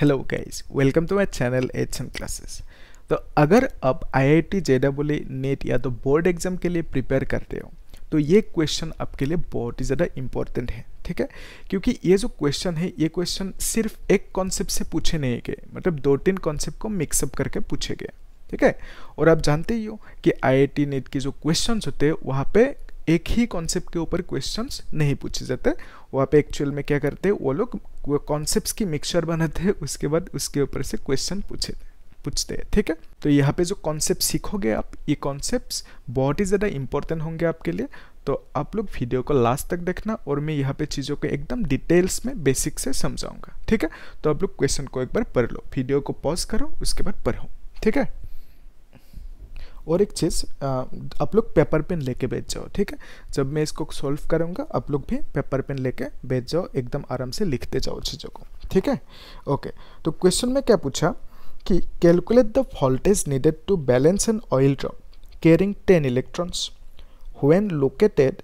Hello guys welcome to my channel H M classes तो अगर आप आई आई टी जे नेट या तो बोर्ड एग्जाम के लिए प्रिपेयर करते हो तो ये क्वेश्चन आपके लिए बहुत ही ज़्यादा इम्पोर्टेंट है ठीक है क्योंकि ये जो क्वेश्चन है ये क्वेश्चन सिर्फ एक कॉन्सेप्ट से पूछे नहीं गए मतलब दो तीन कॉन्सेप्ट को मिक्सअप करके पूछे गए ठीक है और आप जानते ही हो कि आई आई टी नेट के जो क्वेश्चन होते हैं वहाँ पर एक ही कॉन्सेप्ट के ऊपर क्वेश्चंस नहीं पूछे जाते वहाँ पे एक्चुअल में क्या करते हैं वो लोग कॉन्सेप्ट की मिक्सचर बनाते हैं उसके बाद उसके ऊपर से क्वेश्चन पूछे पूछते हैं ठीक है तो यहाँ पे जो कॉन्सेप्ट सीखोगे आप ये कॉन्सेप्ट बहुत ही ज़्यादा इंपॉर्टेंट होंगे आपके लिए तो आप लोग वीडियो को लास्ट तक देखना और मैं यहाँ पे चीज़ों को एकदम डिटेल्स में बेसिक से समझाऊंगा ठीक है तो आप लोग क्वेश्चन को एक बार पढ़ लो वीडियो को पॉज करो उसके बाद पढ़ो ठीक है और एक चीज़ आप लोग पेपर पेन लेके बैठ जाओ ठीक है जब मैं इसको सॉल्व करूँगा आप लोग भी पेपर पेन लेके बैठ जाओ एकदम आराम से लिखते जाओ चीज़ों को ठीक है ओके तो क्वेश्चन में क्या पूछा कि calculate the voltage needed to balance an oil drop carrying ten electrons when located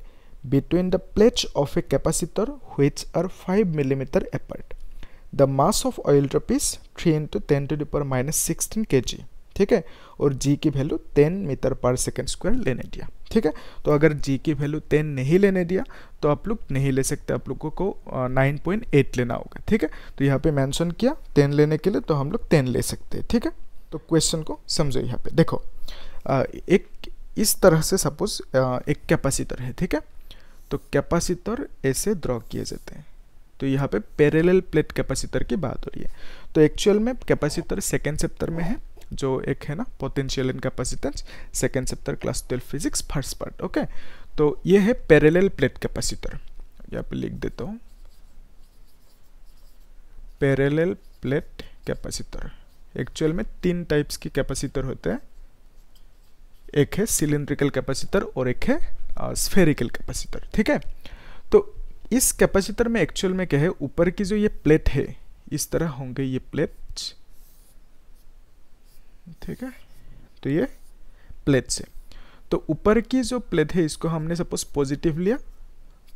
between the plates of a capacitor which are five millimetre apart. The mass of oil drop is three into ten to the minus sixteen के जी ठीक है और G की value ten metre per second square लेने दिया ठीक है तो अगर जी की वैल्यू टेन नहीं लेने दिया तो आप लोग नहीं ले सकते आप लोगों को नाइन पॉइंट एट लेना होगा ठीक है तो यहाँ पे मेंशन किया टेन लेने के लिए तो हम लोग टेन ले सकते हैं ठीक है तो क्वेश्चन को समझो यहाँ पे देखो एक इस तरह से सपोज एक कैपेसिटर है ठीक है तो कैपेसिटर ऐसे ड्रॉ किए जाते हैं तो यहाँ पे पैरेलल प्लेट कैपेसिटर की बात हो रही है तो एक्चुअल में कैपेसिटर सेकेंड चैप्टर में है जो एक है ना potential in capacitance second chapter class twelve physics first part okay तो ये है पैरेलल प्लेट कैपेसिटर यहाँ पे लिख देता हूँ पैरेलल प्लेट कैपेसिटर एक्चुअल में तीन टाइप्स की कैपेसिटर होते हैं एक है सिलेंड्रिकल कैपेसिटर और एक है स्फेरिकल कैपेसिटर ठीक है तो इस कैपेसिटर में एक्चुअल में क्या है ऊपर की जो ये प्लेट है इस तरह होंगे ये प्लेट ठीक है तो ये प्लेट से तो ऊपर की जो प्लेट है इसको हमने सपोज पॉजिटिव लिया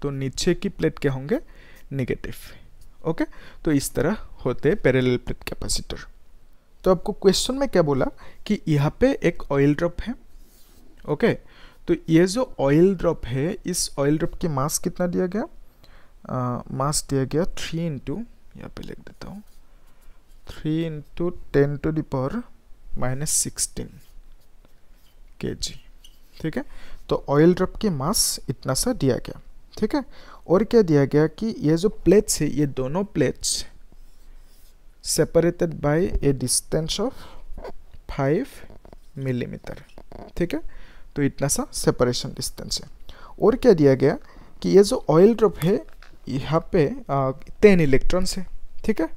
तो नीचे की प्लेट क्या होंगे नेगेटिव ओके तो इस तरह होते हैं पैरेलल प्लेट कैपेसिटर तो आपको क्वेश्चन में क्या बोला कि यहाँ पे एक ऑयल ड्रॉप है ओके तो ये जो ऑयल ड्रॉप है इस ऑयल ड्रॉप की मास कितना दिया गया आ, मास दिया गया थ्री इंटू यहाँ पे लिख देता हूँ three into ten to the power minus sixteen के जी ठीक है तो ऑयल ड्रप की मास इतना सा दिया गया ठीक है और क्या दिया गया कि ये जो प्लेट्स है ये दोनों plates separated by a distance of five millimetre ठीक है तो इतना सा सेपरेशन डिस्टेंस है और क्या दिया गया कि ये जो ऑयल ड्रॉप है यहाँ पे टेन इलेक्ट्रॉन्स है ठीक है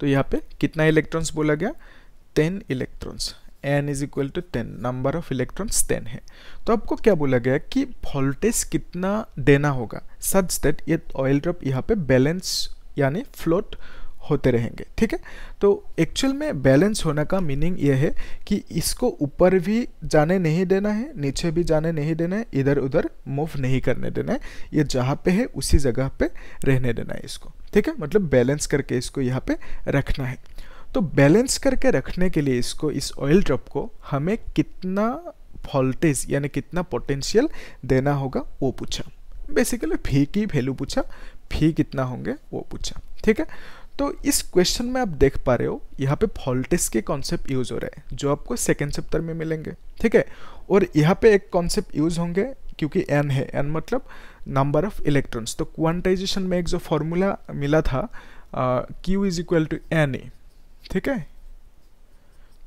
तो यहाँ पे कितना इलेक्ट्रॉन्स बोला गया ten electrons n is equal to ten number of electrons ten है तो आपको क्या बोला गया कि वोल्टेज कितना देना होगा सच दैट ये ऑयल ड्रॉप यहाँ पे बैलेंस यानी फ्लोट होते रहेंगे ठीक है तो एक्चुअल में बैलेंस होने का मीनिंग यह है कि इसको ऊपर भी जाने नहीं देना है नीचे भी जाने नहीं देना है इधर उधर मूव नहीं करने देना है ये जहाँ पे है उसी जगह पे रहने देना है इसको ठीक है मतलब बैलेंस करके इसको यहाँ पे रखना है तो बैलेंस करके रखने के लिए इसको इस ऑयल ड्रॉप को हमें कितना वोल्टेज यानी कितना पोटेंशियल देना होगा वो पूछा बेसिकली फी की वैल्यू पूछा फी कितना होंगे वो पूछा ठीक है तो इस क्वेश्चन में आप देख पा रहे हो यहाँ पे वोल्टेज के कॉन्सेप्ट यूज हो रहे हैं जो आपको सेकेंड चैप्टर में मिलेंगे ठीक है और यहाँ पे एक कॉन्सेप्ट यूज होंगे क्योंकि एन है एन मतलब नंबर ऑफ इलेक्ट्रॉन्स तो क्वांटाइजेशन में एक जो फॉर्मूला मिला था q is equal to N a ठीक है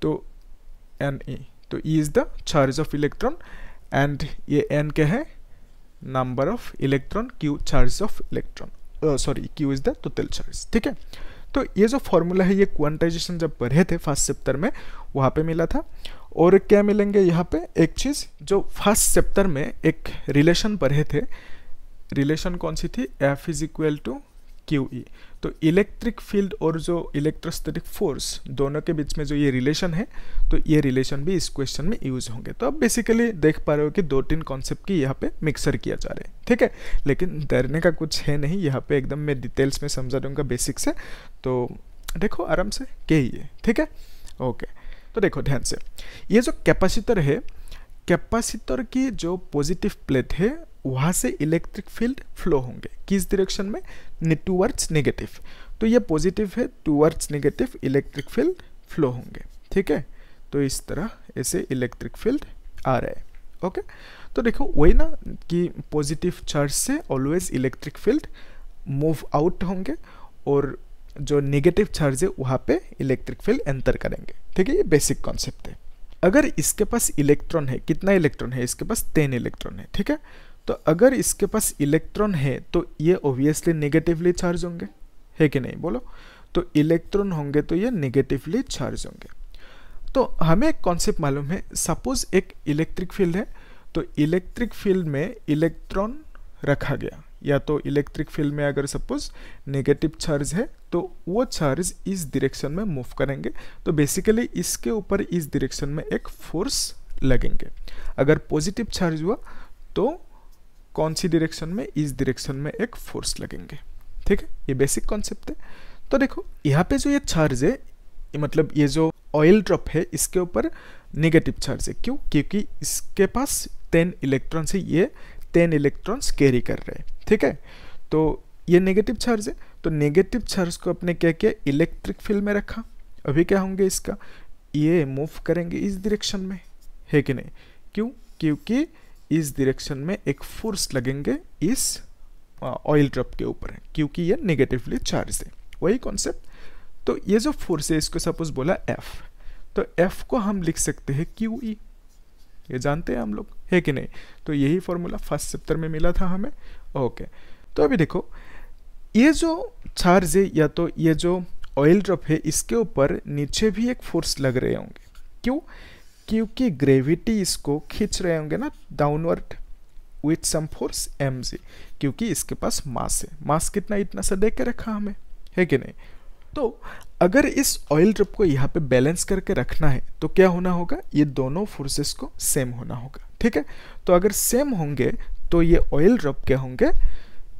तो एन ई e, तो e is the charge of electron and ये एन क्या है number of electron q charge of electron sorry q is the total charge ठीक है तो ये जो फॉर्मूला है ये क्वांटाइजेशन जब पढ़े थे फर्स्ट चैप्टर में वहाँ पे मिला था और क्या मिलेंगे यहाँ पे एक चीज़ जो फर्स्ट चैप्टर में एक रिलेशन पढ़े थे रिलेशन कौन सी थी f is equal to q e e. तो इलेक्ट्रिक फील्ड और जो इलेक्ट्रोस्टैटिक फोर्स दोनों के बीच में जो ये रिलेशन है तो ये रिलेशन भी इस क्वेश्चन में यूज होंगे तो आप बेसिकली देख पा रहे हो कि दो तीन कॉन्सेप्ट की यहाँ पे मिक्सर किया जा रहा है ठीक है लेकिन डरने का कुछ है नहीं यहाँ पे एकदम मैं डिटेल्स में समझा दूंगा बेसिक से तो देखो आराम से के है e, ठीक है ओके तो देखो ध्यान से ये जो कैपेसिटर है कैपेसिटर की जो पॉजिटिव प्लेट है वहाँ से इलेक्ट्रिक फील्ड फ्लो होंगे किस डिरेक्शन में टूवर्ड्स नेगेटिव तो ये पॉजिटिव है towards negative electric field flow होंगे ठीक है तो इस तरह ऐसे इलेक्ट्रिक फील्ड आ रहा है ओके तो देखो वही ना कि पॉजिटिव चार्ज से always electric field move out होंगे और जो नेगेटिव चार्ज है वहाँ पे इलेक्ट्रिक फील्ड एंटर करेंगे ठीक है ये बेसिक कॉन्सेप्ट है अगर इसके पास इलेक्ट्रॉन है कितना इलेक्ट्रॉन है इसके पास टेन इलेक्ट्रॉन है ठीक है तो अगर इसके पास इलेक्ट्रॉन है तो ये ऑब्वियसली नेगेटिवली चार्ज होंगे है कि नहीं बोलो तो इलेक्ट्रॉन होंगे तो ये नेगेटिवली चार्ज होंगे तो हमें एक कॉन्सेप्ट मालूम है सपोज एक इलेक्ट्रिक फील्ड है तो इलेक्ट्रिक फील्ड में इलेक्ट्रॉन रखा गया या तो इलेक्ट्रिक फील्ड में अगर सपोज नेगेटिव चार्ज है तो वो चार्ज इस डिरेक्शन में मूव करेंगे तो बेसिकली इसके ऊपर इस डिरेक्शन में एक फोर्स लगेंगे अगर पॉजिटिव चार्ज हुआ तो कौन सी डिरेक्शन में इस डिरेक्शन में एक फोर्स लगेंगे ठीक है ये बेसिक कॉन्सेप्ट है तो देखो यहाँ पे जो ये चार्ज है मतलब ये जो ऑयल ड्रॉप है इसके ऊपर नेगेटिव चार्ज है क्यों क्योंकि इसके पास टेन इलेक्ट्रॉन्स है ये टेन इलेक्ट्रॉन्स कैरी कर रहे हैं ठीक है तो ये नेगेटिव चार्ज है तो नेगेटिव चार्ज को अपने क्या किया इलेक्ट्रिक फील्ड में रखा अभी क्या होंगे इसका ये मूव करेंगे इस डिरेक्शन में है कि नहीं क्यों क्योंकि इस डायरेक्शन में एक फोर्स लगेंगे इस ऑयल ड्रॉप के ऊपर क्योंकि ये नेगेटिवली चार्ज है वही कॉन्सेप्ट तो ये जो फोर्स है इसको सपोज बोला एफ तो एफ को हम लिख सकते हैं क्यू ई e। ये जानते हैं हम लोग है कि नहीं तो यही फॉर्मूला फर्स्ट चैप्टर में मिला था हमें ओके तो अभी देखो ये जो चार्ज है या तो ये जो ऑयल ड्रॉप है इसके ऊपर नीचे भी एक फोर्स लग रहे होंगे क्यों क्योंकि ग्रेविटी इसको खींच रहे होंगे ना downward with some force m g क्योंकि इसके पास मास है मास कितना इतना सा दे के रखा हमें है कि नहीं तो अगर इस ऑयल ड्रॉप को यहाँ पे बैलेंस करके रखना है तो क्या होना होगा ये दोनों फोर्सेस को सेम होना होगा ठीक है तो अगर सेम होंगे तो ये ऑयल ड्रप क्या होंगे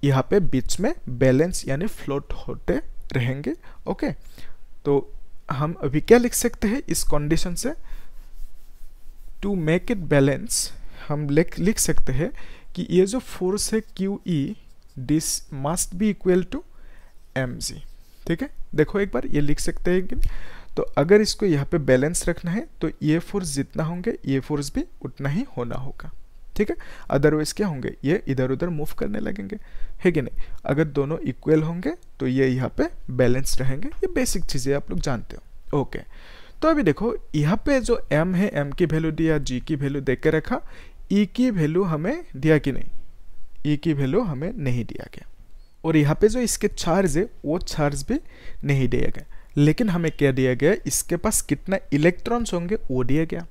यहाँ पे बीच में बैलेंस यानी फ्लोट होते रहेंगे ओके तो हम अभी क्या लिख सकते हैं इस कंडीशन से टू मेक इट बैलेंस हम लिख लिख सकते हैं कि ये जो फोर्स है q e this must be equal to m g ठीक है देखो एक बार ये लिख सकते हैं कि तो अगर इसको यहाँ पे बैलेंस रखना है तो ये फोर्स जितना होंगे ये फोर्स भी उतना ही होना होगा ठीक है अदरवाइज क्या होंगे ये इधर उधर मूव करने लगेंगे है कि नहीं अगर दोनों इक्वल होंगे तो ये यहाँ पे बैलेंस रहेंगे ये बेसिक चीज़ें आप लोग जानते हो ओके okay. तो अभी देखो यहाँ पे जो m है m की वैल्यू दिया g की वैल्यू दे के रखा e की वैल्यू हमें दिया कि नहीं e की वैल्यू हमें नहीं दिया गया और यहाँ पे जो इसके चार्ज है वो चार्ज भी नहीं दिया गया लेकिन हमें क्या दिया गया इसके पास कितना इलेक्ट्रॉन्स होंगे वो दिया गया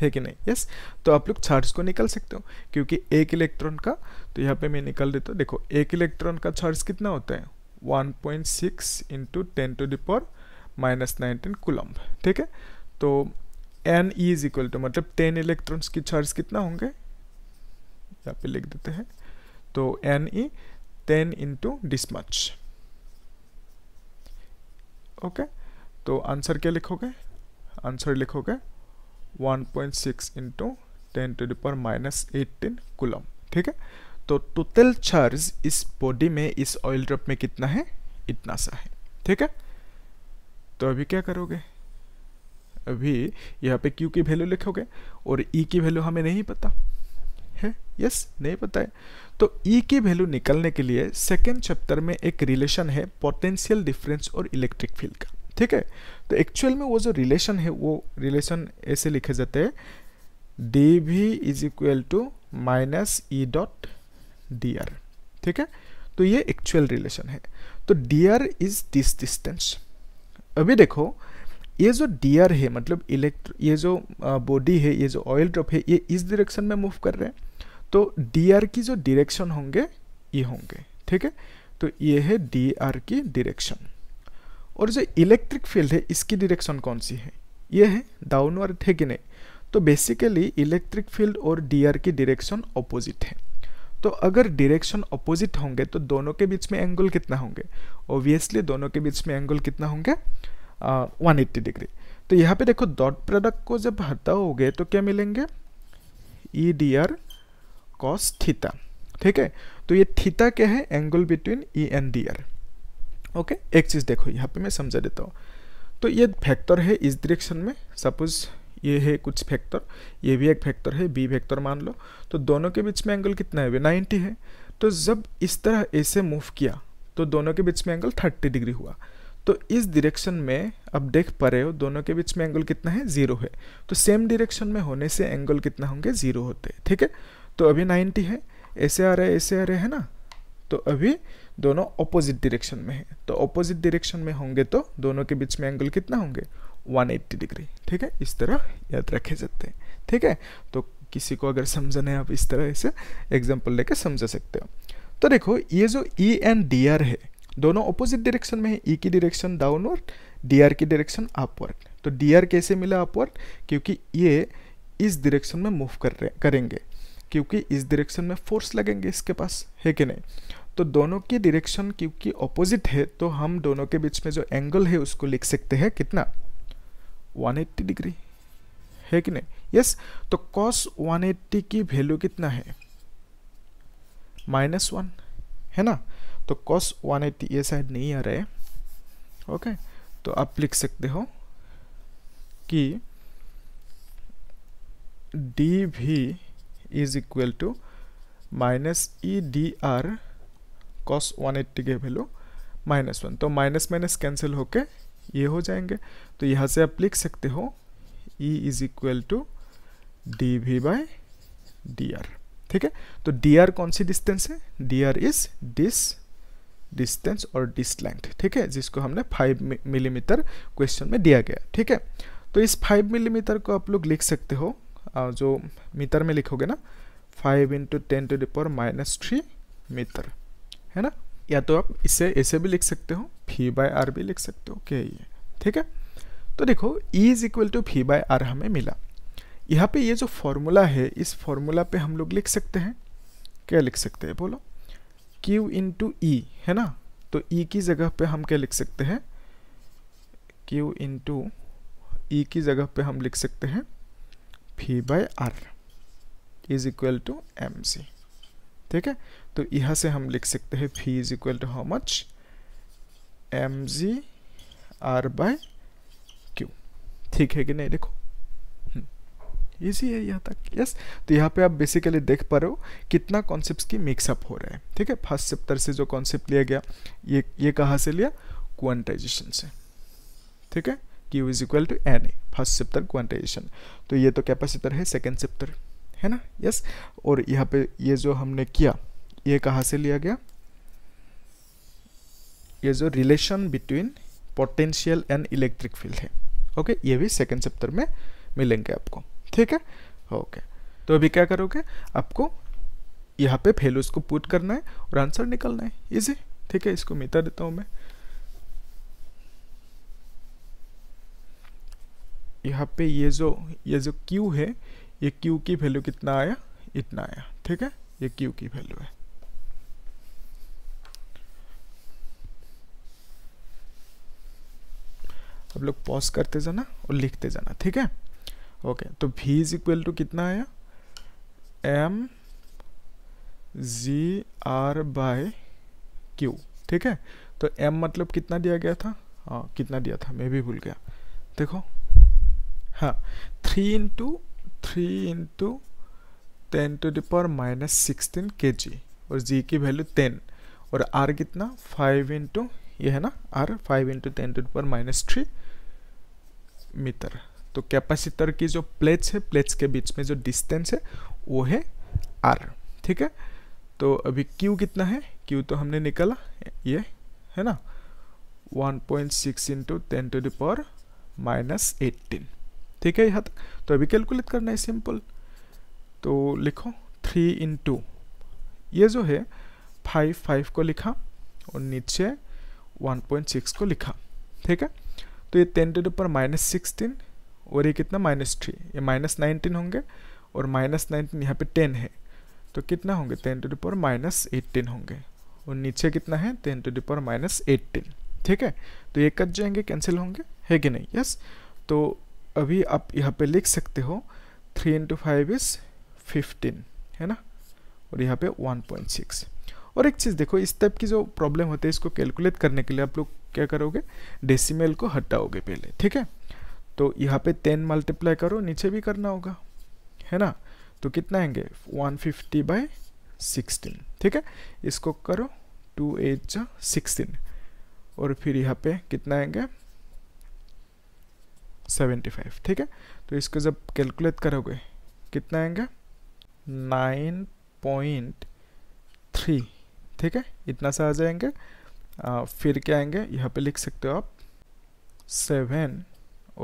है कि नहीं यस yes? तो आप लोग चार्ज को निकल सकते हो क्योंकि एक इलेक्ट्रॉन का तो यहाँ पे मैं निकल देता हूँ देखो एक इलेक्ट्रॉन का चार्ज कितना होता है 1.6 point six into ten to the power minus nineteen coulomb ठीक है तो n e is equal to मतलब टेन इलेक्ट्रॉन्स की चार्ज कितना होंगे यहाँ पे लिख देते हैं तो n e ten into this much okay तो आंसर क्या लिखोगे आंसर लिखोगे 1.6 point six into ten to the power minus eighteen coulomb ठीक है तो टोटल चार्ज इस बॉडी में इस ऑयल ड्रॉप में कितना है इतना सा है ठीक है तो अभी क्या करोगे अभी यहाँ पे क्यू की वैल्यू लिखोगे और ई e की वैल्यू हमें नहीं पता है यस नहीं पता है तो ई e की वैल्यू निकलने के लिए सेकेंड चैप्टर में एक रिलेशन है पोटेंशियल डिफरेंस और इलेक्ट्रिक फील्ड का ठीक है तो एक्चुअल में वो जो रिलेशन है वो रिलेशन ऐसे लिखे जाते हैं D V is equal to minus E dot D R ठीक है तो ये एक्चुअल रिलेशन है तो D R is this distance अभी देखो ये जो डियर है मतलब इलेक्ट्र ये जो बॉडी है ये जो ऑयल ड्रॉप है ये इस डायरेक्शन में मूव कर रहे हैं तो डी की जो डिरेक्शन होंगे ये होंगे ठीक है तो ये है डी की डिरेक्शन और जो इलेक्ट्रिक फील्ड है इसकी डिरेक्शन कौन सी है ये है डाउनवर्ड है कि नहीं तो बेसिकली इलेक्ट्रिक फील्ड और डी की डिरेक्शन ऑपोजिट है तो अगर डायरेक्शन अपोजिट होंगे तो दोनों के बीच में एंगल कितना होंगे ओब्वियसली दोनों के बीच में एंगल कितना होंगे वन एट्टी डिग्री तो यहाँ पे देखो डॉट प्रोडक्ट को जब हटाओगे तो क्या मिलेंगे E D R cos theta ठीक है तो ये थीटा क्या है angle between E and D R okay एक चीज़ देखो यहाँ पे मैं समझा देता हूँ तो ये फैक्टर है इस डायरेक्शन में सपोज ये है कुछ फैक्टर ये भी एक फैक्टर है बी फैक्टर मान लो तो दोनों के बीच में एंगल कितना है नाइन्टी है तो जब इस तरह ऐसे मूव किया तो दोनों के बीच में एंगल थर्टी डिग्री हुआ तो इस डिरेक्शन में आप देख पा रहे हो दोनों के बीच में एंगल कितना है जीरो है तो सेम डिरेक्शन में होने से एंगल कितना होंगे जीरो होते हैं ठीक है तो अभी नाइन्टी है ऐसे आ रहे ऐसे आ रहे है ना तो अभी दोनों ऑपोजिट डिरेक्शन में है तो ऑपोजिट डिरेक्शन में होंगे तो दोनों के बीच में एंगल कितना होंगे 180 डिग्री ठीक है इस तरह याद रखे जाते हैं ठीक है तो किसी को अगर समझना है आप इस तरह से एग्जाम्पल लेकर समझा सकते हो तो देखो ये जो ई एंड डी आर है दोनों अपोजिट डायरेक्शन में है ई e की डायरेक्शन डाउनवर्ड डी आर की डायरेक्शन अपवर्ड तो डी आर कैसे मिला अपवर्ड क्योंकि ये इस डायरेक्शन में मूव कर रहे करेंगे क्योंकि इस डायरेक्शन में फोर्स लगेंगे इसके पास है कि नहीं तो दोनों की डायरेक्शन क्योंकि ऑपोजिट है तो हम दोनों के बीच में जो एंगल है उसको लिख सकते हैं कितना 180 डिग्री है कि नहीं यस तो कॉस 180 की वैल्यू कितना है माइनस वन है ना तो कॉस 180 ये साइड नहीं आ रहा है ओके तो आप लिख सकते हो कि डी भी is equal to minus E D R cos one eighty के वैल्यू माइनस वन तो माइनस माइनस कैंसिल होके ये हो जाएंगे तो यहाँ से आप लिख सकते हो E is equal to D V by D R ठीक है तो डी आर कौन सी डिस्टेंस है D R is this distance और डिस लेंथ ठीक है जिसको हमने 5 मिलीमीटर क्वेश्चन में दिया गया ठीक है तो इस 5 मिलीमीटर mm को आप लोग लिख सकते हो जो मीटर में लिखोगे ना 5 into ten to the power minus three metre है ना या तो आप इसे ऐसे भी लिख सकते हो फी बाय आर भी लिख सकते हो क्या ये ठीक है तो देखो E is equal to phi by R हमें मिला यहाँ पे ये जो फॉर्मूला है इस फॉर्मूला पे हम लोग लिख सकते हैं क्या लिख सकते हैं बोलो क्यू टू ई है ना तो ई e की जगह पे हम क्या लिख सकते हैं क्यू टू ई की जगह पे हम लिख सकते हैं phi by R is equal to M C ठीक है तो यहाँ से हम लिख सकते हैं phi is equal to how much M G R by Q ठीक है कि नहीं देखो इजी हम्म। है यहाँ तक यस तो यहाँ पे आप बेसिकली देख पा रहे हो कितना कॉन्सेप्ट्स की मिक्सअप हो रहा है ठीक है फर्स्ट चैप्टर से जो कॉन्सेप्ट लिया गया ये ये कहाँ से लिया क्वांटाइजेशन से ठीक है Q is equal to N E first chapter quantization तो ये तो कैपेसिटर है सेकेंड चैप्टर है ना यस और यहाँ पे ये जो हमने किया ये कहाँ से लिया गया ये जो relation between potential and electric field है ओके ये भी सेकेंड चैप्टर में मिलेंगे आपको ठीक है ओके तो अभी क्या करोगे आपको यहाँ पे वैल्यूज को पुट करना है और आंसर निकलना है इजी ठीक है इसको मिटा देता हूँ मैं यहाँ पे ये जो ये जो क्यू है ये क्यू की वैल्यू कितना आया इतना आया ठीक है ये क्यू की वैल्यू है आप लोग पॉज करते जाना और लिखते जाना ठीक है ओके तो भी इज इक्वल टू कितना आया M G R by Q ठीक है तो एम मतलब कितना दिया गया था हाँ कितना दिया था मैं भी भूल गया देखो हाँ three into three into ten to the power minus sixteen के जी और जी की वैल्यू टेन और आर कितना फाइव इंटू ये है ना R five into ten to the power minus three metre तो कैपेसिटर की जो प्लेट्स है प्लेट्स के बीच में जो डिस्टेंस है वो है आर ठीक है तो अभी क्यू कितना है क्यू तो हमने निकाला ये है ना 1.6 point six into ten to the power minus eighteen ठीक है यहाँ तक तो अभी कैलकुलेट करना है सिंपल तो लिखो थ्री इंटू ये जो है फाइव फाइव को लिखा और नीचे 1.6 को लिखा ठीक है तो ये ten to the power minus sixteen और ये कितना माइनस थ्री ये माइनस नाइनटीन होंगे और माइनस नाइनटीन यहाँ पे टेन है तो कितना होंगे ten to the power minus eighteen होंगे और नीचे कितना है ten to the power minus eighteen ठीक है तो ये कट जाएंगे कैंसिल होंगे है कि नहीं यस तो अभी आप यहाँ पे लिख सकते हो three into five is fifteen है ना और यहाँ पे वन पॉइंट सिक्स और एक चीज़ देखो इस टाइप की जो प्रॉब्लम होती है इसको कैलकुलेट करने के लिए आप लोग क्या करोगे डेसीमेल को हटाओगे पहले ठीक है तो यहाँ पे टेन मल्टीप्लाई करो नीचे भी करना होगा है ना तो कितना आएंगे वन फिफ्टी बाई सिक्सटीन ठीक है इसको करो टू एट जो सिक्सटीन और फिर यहाँ पे कितना आएंगे सेवेंटी फाइव ठीक है तो इसको जब कैलकुलेट करोगे कितना आएंगे नाइन पॉइंट थ्री ठीक है इतना सा आ जाएंगे आ, फिर क्या आएंगे यहाँ पे लिख सकते हो आप सेवन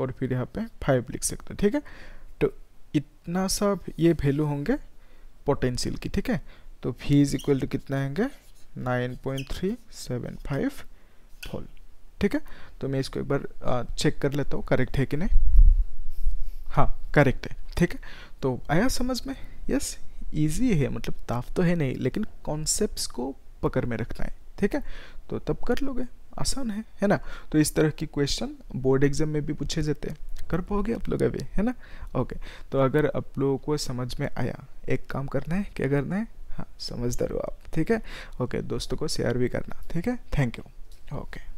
और फिर यहाँ पे फाइव लिख सकते हो ठीक है तो इतना सा ये वैल्यू होंगे पोटेंशियल की ठीक है तो फी इज इक्वल टू कितना आएंगे nine point three seven five फोल ठीक है तो मैं इसको एक बार आ, चेक कर लेता हूँ करेक्ट है कि नहीं हाँ करेक्ट है ठीक है तो आया समझ में यस ईजी है मतलब ताफ तो है नहीं लेकिन कॉन्सेप्ट को पकड़ में रखना है ठीक है तो तब कर लोगे आसान है है ना तो इस तरह की क्वेश्चन बोर्ड एग्जाम में भी पूछे जाते हैं कर पाओगे आप लोग अभी है ना ओके तो अगर आप लोगों को समझ में आया एक काम करना है क्या करना है हाँ समझदार हो आप ठीक है ओके दोस्तों को शेयर भी करना ठीक है थैंक यू ओके